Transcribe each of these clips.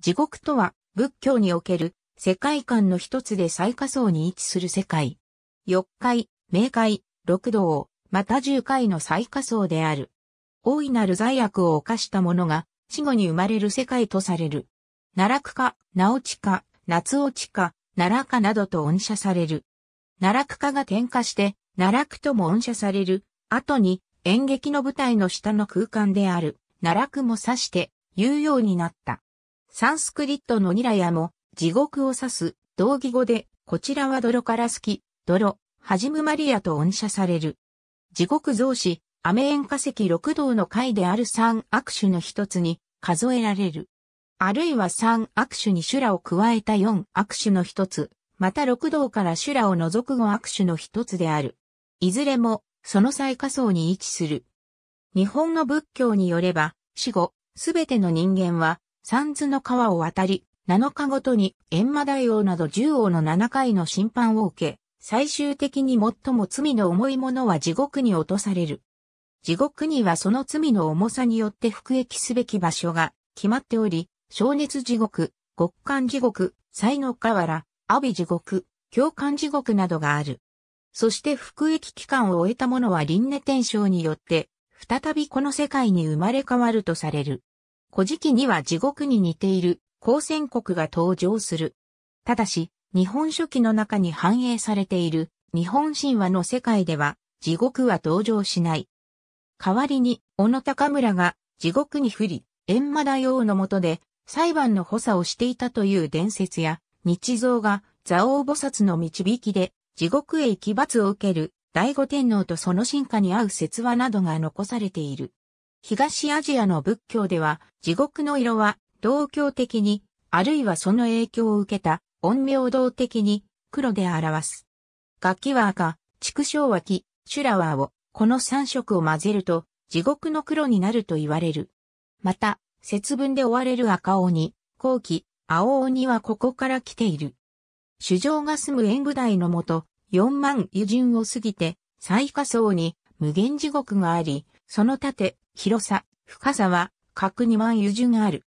地獄とは仏教における世界観の一つで最下層に位置する世界。四階、冥界、六道、また十階の最下層である。大いなる罪悪を犯した者が死後に生まれる世界とされる。奈落か、直地か、夏落ちか、奈落かなどと恩赦される。奈落かが転化して、奈落とも恩赦される。後に演劇の舞台の下の空間である奈落も指して言うようになった。サンスクリットのニラヤも地獄を指す同義語で、こちらは泥から好き、泥、はじむマリアと音赦される。地獄増し、アメエン化石六道の回である三握手の一つに数えられる。あるいは三握手に修羅を加えた四握手の一つ、また六道から修羅を除く五握手の一つである。いずれも、その最下層に位置する。日本の仏教によれば、死後、すべての人間は、三途の川を渡り、7日ごとに閻魔大王など1王の7回の審判を受け、最終的に最も罪の重い者は地獄に落とされる。地獄にはその罪の重さによって服役すべき場所が決まっており、小熱地獄、極寒地獄、才能河原、阿鼻地獄、共感地獄などがある。そして服役期間を終えた者は輪廻転生によって、再びこの世界に生まれ変わるとされる。古事記には地獄に似ている光線国が登場する。ただし、日本書紀の中に反映されている日本神話の世界では地獄は登場しない。代わりに、小野高村が地獄に降り、閻魔大王の下で裁判の補佐をしていたという伝説や、日蔵が蔵王菩薩の導きで地獄へ行き罰を受ける醍醐天皇とその進化に合う説話などが残されている。東アジアの仏教では、地獄の色は、同教的に、あるいはその影響を受けた、陰陽道的に、黒で表す。楽器は赤、畜生シュラワーを、この三色を混ぜると、地獄の黒になると言われる。また、節分で追われる赤鬼、後期、青鬼はここから来ている。主上が住む縁武台のもと、四万湯順を過ぎて、最下層に無限地獄があり、その縦、広さ、深さは各に万由樹がある。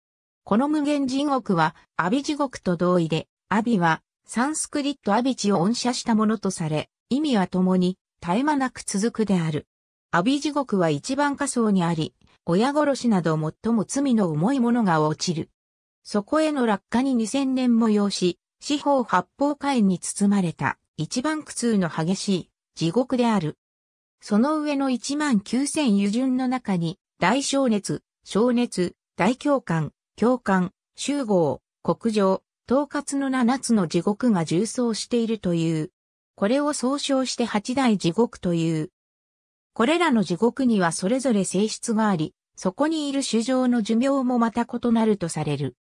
この無限地獄は、阿ビ地獄と同意で、阿ビは、サンスクリット阿ビ地を恩赦したものとされ、意味は共に、絶え間なく続くである。阿ビ地獄は一番下層にあり、親殺しなど最も罪の重いものが落ちる。そこへの落下に2000年も要し、四方八方火炎に包まれた、一番苦痛の激しい、地獄である。その上の1万9000油順の中に、大小熱、小熱、大教官、教官、集合、国上、統括の7つの地獄が重層しているという。これを総称して8大地獄という。これらの地獄にはそれぞれ性質があり、そこにいる衆生の寿命もまた異なるとされる。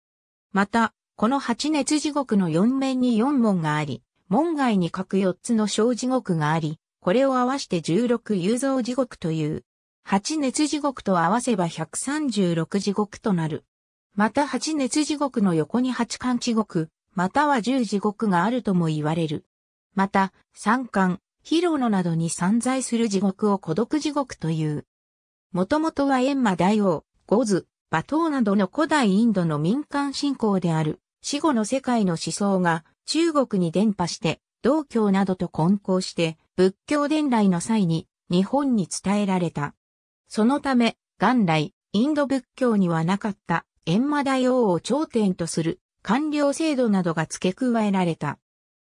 また、この八熱地獄の四面に四門があり、門外に各四つの小地獄があり、これを合わして16有造地獄という。8熱地獄と合わせば136地獄となる。また8熱地獄の横に8巻地獄、または10地獄があるとも言われる。また、三巻、広野などに散在する地獄を孤独地獄という。もともとは閻魔大王、ゴズ、馬頭などの古代インドの民間信仰である、死後の世界の思想が中国に伝播して、道教などと混交して仏教伝来の際に日本に伝えられた。そのため、元来、インド仏教にはなかった閻魔大王を頂点とする官僚制度などが付け加えられた。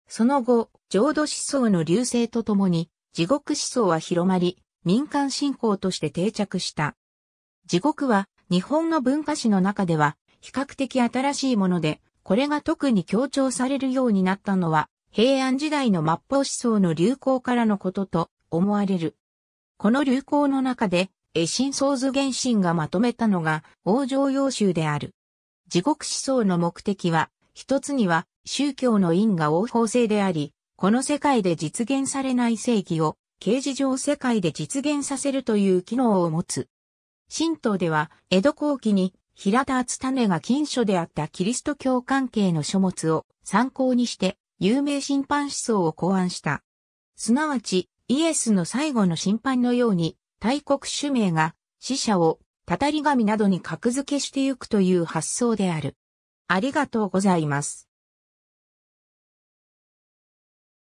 その後、浄土思想の流星とともに、地獄思想は広まり、民間信仰として定着した。地獄は、日本の文化史の中では、比較的新しいもので、これが特に強調されるようになったのは、平安時代の末法思想の流行からのことと思われる。この流行の中で、絵心創図原神がまとめたのが、王城要集である。地獄思想の目的は、一つには、宗教の因が応法性であり、この世界で実現されない正義を、刑事上世界で実現させるという機能を持つ。神道では、江戸後期に、平田篤種が禁書であったキリスト教関係の書物を参考にして、有名審判思想を考案した。すなわち、イエスの最後の審判のように、大国主名が死者をたたり神などに格付けしてゆくという発想である。ありがとうございます。